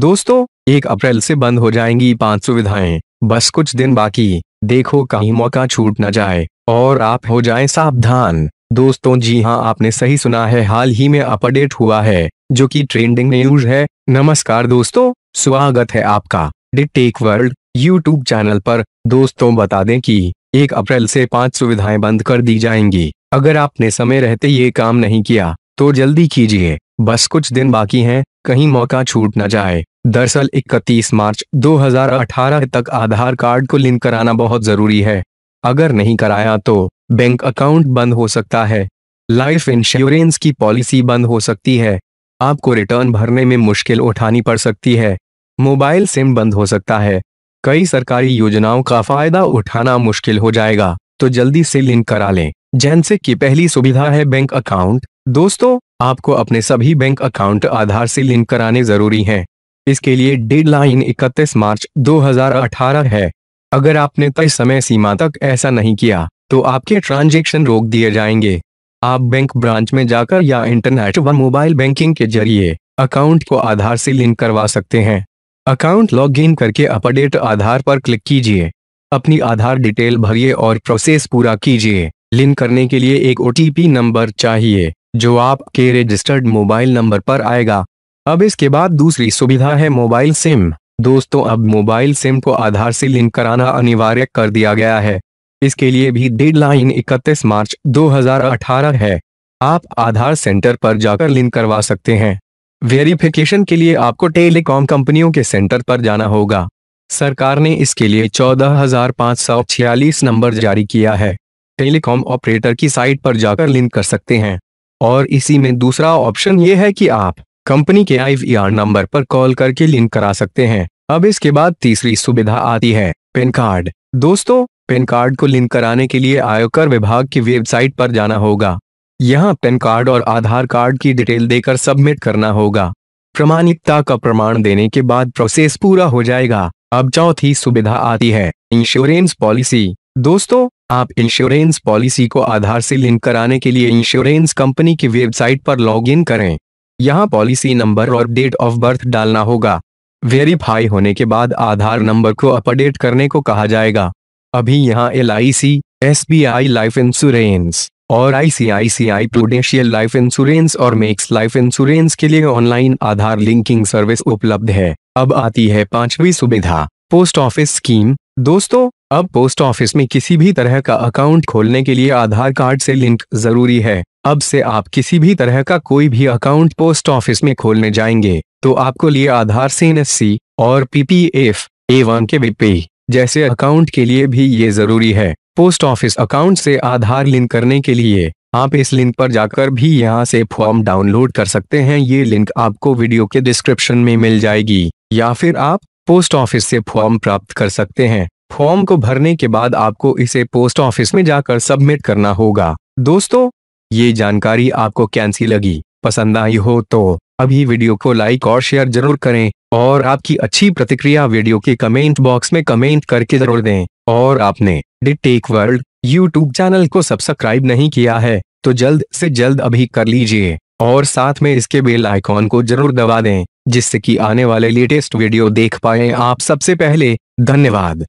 दोस्तों एक अप्रैल से बंद हो जाएंगी पांच सुविधाएं बस कुछ दिन बाकी देखो कहीं मौका छूट न जाए और आप हो जाए सावधान दोस्तों जी हाँ आपने सही सुना है हाल ही में अपडेट हुआ है जो कि ट्रेंडिंग न्यूज है नमस्कार दोस्तों स्वागत है आपका डिटेक वर्ल्ड यूट्यूब चैनल पर दोस्तों बता दें कि एक अप्रैल से पांच सुविधाएं बंद कर दी जाएंगी अगर आपने समय रहते ये काम नहीं किया तो जल्दी कीजिए बस कुछ दिन बाकी हैं, कहीं मौका छूट न जाए दरअसल 31 मार्च 2018 तक आधार कार्ड को लिंक कराना बहुत जरूरी है अगर नहीं कराया तो बैंक अकाउंट बंद हो सकता है लाइफ इंश्योरेंस की पॉलिसी बंद हो सकती है आपको रिटर्न भरने में मुश्किल उठानी पड़ सकती है मोबाइल सिम बंद हो सकता है कई सरकारी योजनाओं का फायदा उठाना मुश्किल हो जाएगा तो जल्दी से लिंक करा लें जैनसे की पहली सुविधा है बैंक अकाउंट दोस्तों आपको अपने सभी बैंक अकाउंट आधार से लिंक कराने जरूरी हैं। इसके लिए डेडलाइन 31 मार्च 2018 है अगर आपने तय समय सीमा तक ऐसा नहीं किया तो आपके ट्रांजेक्शन रोक दिए जाएंगे आप बैंक ब्रांच में जाकर या इंटरनेट व मोबाइल बैंकिंग के जरिए अकाउंट को आधार से लिंक करवा सकते हैं अकाउंट इन करके अपडेट आधार पर क्लिक कीजिए अपनी आधार डिटेल भरिए और प्रोसेस पूरा कीजिए लिंक करने के लिए एक ओ नंबर चाहिए जो आपके रजिस्टर्ड मोबाइल नंबर पर आएगा अब इसके बाद दूसरी सुविधा है मोबाइल सिम दोस्तों अब मोबाइल सिम को आधार से लिंक कराना अनिवार्य कर दिया गया है इसके लिए भी डेडलाइन 31 मार्च 2018 है आप आधार सेंटर पर जाकर लिंक करवा सकते हैं वेरिफिकेशन के लिए आपको टेलीकॉम कंपनियों के सेंटर पर जाना होगा सरकार ने इसके लिए 14,546 नंबर जारी किया है टेलीकॉम ऑपरेटर की साइट पर जाकर लिंक कर सकते हैं और इसी में दूसरा ऑप्शन ये है कि आप कंपनी के आर नंबर पर कॉल करके लिंक करा सकते हैं अब इसके बाद तीसरी सुविधा आती है पेन कार्ड दोस्तों पेन कार्ड को लिंक कराने के लिए आयकर विभाग की वेबसाइट पर जाना होगा यहाँ पेन कार्ड और आधार कार्ड की डिटेल देकर सबमिट करना होगा प्रमाणिकता का प्रमाण देने के बाद प्रोसेस पूरा हो जाएगा अब चौथी सुविधा आती है इंश्योरेंस पॉलिसी दोस्तों आप इंश्योरेंस पॉलिसी को आधार से लिंक कराने के लिए इंश्योरेंस कंपनी की वेबसाइट पर लॉगिन करें यहां पॉलिसी नंबर और डेट ऑफ बर्थ डालना होगा वेरीफाई होने के बाद आधार नंबर को अपडेट करने को कहा जाएगा अभी यहां L I C S B I life insurance और आईसीआईसीआई प्रोडेंशियल लाइफ इंश्योरेंस और मेक्स लाइफ इंश्योरेंस के लिए ऑनलाइन आधार लिंकिंग सर्विस उपलब्ध है अब आती है पांचवी सुविधा पोस्ट ऑफिस स्कीम दोस्तों अब पोस्ट ऑफिस में किसी भी तरह का अकाउंट खोलने के लिए आधार कार्ड से लिंक जरूरी है अब से आप किसी भी तरह का कोई भी अकाउंट पोस्ट ऑफिस में खोलने जाएंगे तो आपको लिए आधार से एनएससी और पीपीएफ ए वन के बीपी जैसे अकाउंट के लिए भी ये जरूरी है पोस्ट ऑफिस अकाउंट से आधार लिंक करने के लिए आप इस लिंक पर जाकर भी यहाँ से फॉर्म डाउनलोड कर सकते हैं ये लिंक आपको वीडियो के डिस्क्रिप्शन में मिल जाएगी या फिर आप पोस्ट ऑफिस से फॉर्म प्राप्त कर सकते हैं फॉर्म को भरने के बाद आपको इसे पोस्ट ऑफिस में जाकर सबमिट करना होगा दोस्तों ये जानकारी आपको कैंसी लगी पसंद आई हो तो अभी वीडियो को लाइक और शेयर जरूर करें और आपकी अच्छी प्रतिक्रिया वीडियो के कमेंट बॉक्स में कमेंट करके जरूर दें और आपने डिटेक वर्ल्ड यूट्यूब चैनल को सब्सक्राइब नहीं किया है तो जल्द से जल्द अभी कर लीजिए और साथ में इसके बेल आइकॉन को जरूर दबा दें जिससे कि आने वाले लेटेस्ट वीडियो देख पाए आप सबसे पहले धन्यवाद